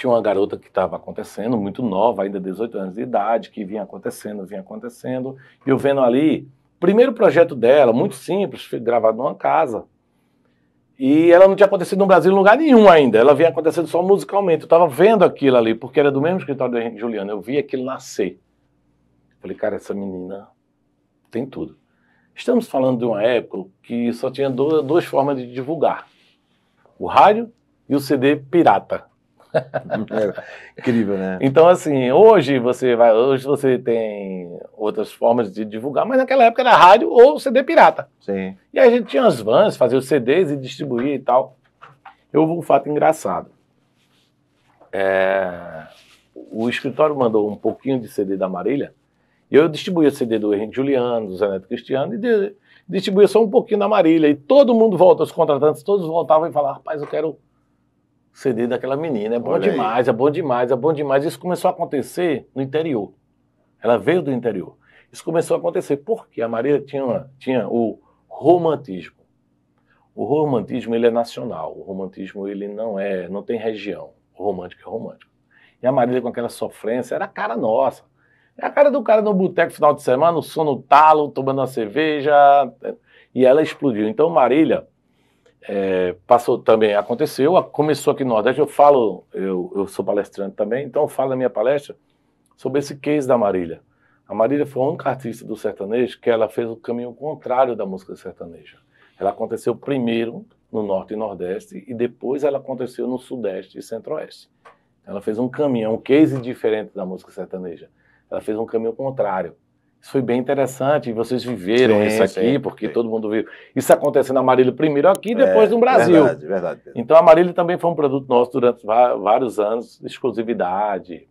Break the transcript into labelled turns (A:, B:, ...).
A: tinha uma garota que estava acontecendo, muito nova, ainda 18 anos de idade, que vinha acontecendo, vinha acontecendo, e eu vendo ali, primeiro projeto dela, muito simples, gravado numa casa. E ela não tinha acontecido no Brasil em lugar nenhum ainda, ela vinha acontecendo só musicalmente. Eu estava vendo aquilo ali, porque era do mesmo escritório do Henrique Juliano, eu vi aquilo nascer. Falei, cara, essa menina tem tudo. Estamos falando de uma época que só tinha duas, duas formas de divulgar: o rádio e o CD pirata. É, incrível, né? Então, assim, hoje você vai, hoje você tem outras formas de divulgar, mas naquela época era rádio ou CD pirata. Sim. E aí a gente tinha as vans, fazia os CDs e distribuía e tal. Eu um fato engraçado. É, o escritório mandou um pouquinho de CD da Marília e eu distribuía o CD do Henrique Juliano, do Zé Neto Cristiano e de, distribuía só um pouquinho da Marília. E todo mundo volta, os contratantes todos voltavam e falavam, rapaz, eu quero CD daquela menina. É bom Olha demais, aí. é bom demais, é bom demais. Isso começou a acontecer no interior. Ela veio do interior. Isso começou a acontecer porque a Maria tinha, tinha o romantismo. O romantismo ele é nacional. O romantismo ele não é, não tem região. O romântico é romântico. E a Marília com aquela sofrência era a cara nossa. É a cara do cara no boteco final de semana, no sono talo, tomando uma cerveja. Né? E ela explodiu. Então Marília é, passou também, aconteceu, começou aqui no Nordeste, eu falo, eu, eu sou palestrante também, então eu falo na minha palestra sobre esse case da Marília. A Marília foi a única artista do sertanejo que ela fez o caminho contrário da música sertaneja. Ela aconteceu primeiro no Norte e Nordeste e depois ela aconteceu no Sudeste e Centro-Oeste. Ela fez um caminho, é um case diferente da música sertaneja. Ela fez um caminho contrário. Isso foi bem interessante, vocês viveram sim, isso aqui, sim, porque sim. todo mundo viu. Isso aconteceu na Marília primeiro aqui, é, depois é, no Brasil. Verdade, verdade, Então a Marília também foi um produto nosso durante vários anos, exclusividade.